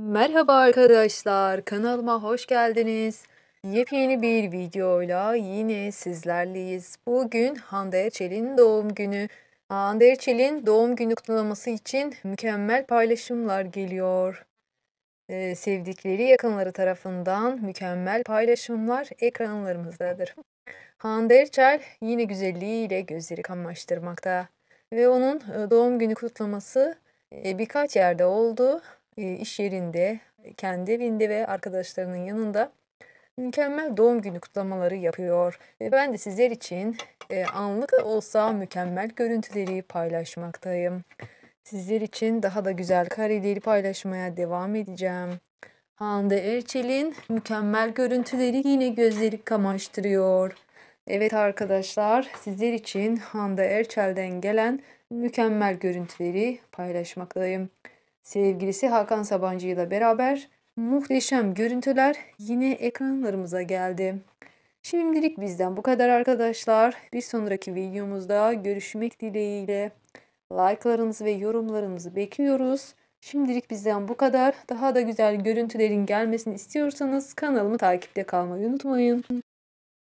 Merhaba arkadaşlar, kanalıma hoş geldiniz. Yepyeni bir videoyla yine sizlerleyiz. Bugün Hande Erçel'in doğum günü. Hande Erçel'in doğum günü kutlaması için mükemmel paylaşımlar geliyor. Ee, sevdikleri yakınları tarafından mükemmel paylaşımlar ekranlarımızdadır. Hande Erçel yine güzelliğiyle gözleri kamaştırmakta. Ve onun e, doğum günü kutlaması e, birkaç yerde oldu e, iş yerinde, e, kendi evinde ve arkadaşlarının yanında mükemmel doğum günü kutlamaları yapıyor. E, ben de sizler için anlık olsa mükemmel görüntüleri paylaşmaktayım. Sizler için daha da güzel kareleri paylaşmaya devam edeceğim. Hande Erçel'in mükemmel görüntüleri yine gözleri kamaştırıyor. Evet arkadaşlar sizler için Hande Erçel'den gelen mükemmel görüntüleri paylaşmaktayım sevgilisi Hakan Sabancı ile beraber muhteşem görüntüler yine ekranlarımıza geldi. Şimdilik bizden bu kadar arkadaşlar. Bir sonraki videomuzda görüşmek dileğiyle. Like'larınızı ve yorumlarınızı bekliyoruz. Şimdilik bizden bu kadar. Daha da güzel görüntülerin gelmesini istiyorsanız kanalımı takipte kalmayı unutmayın.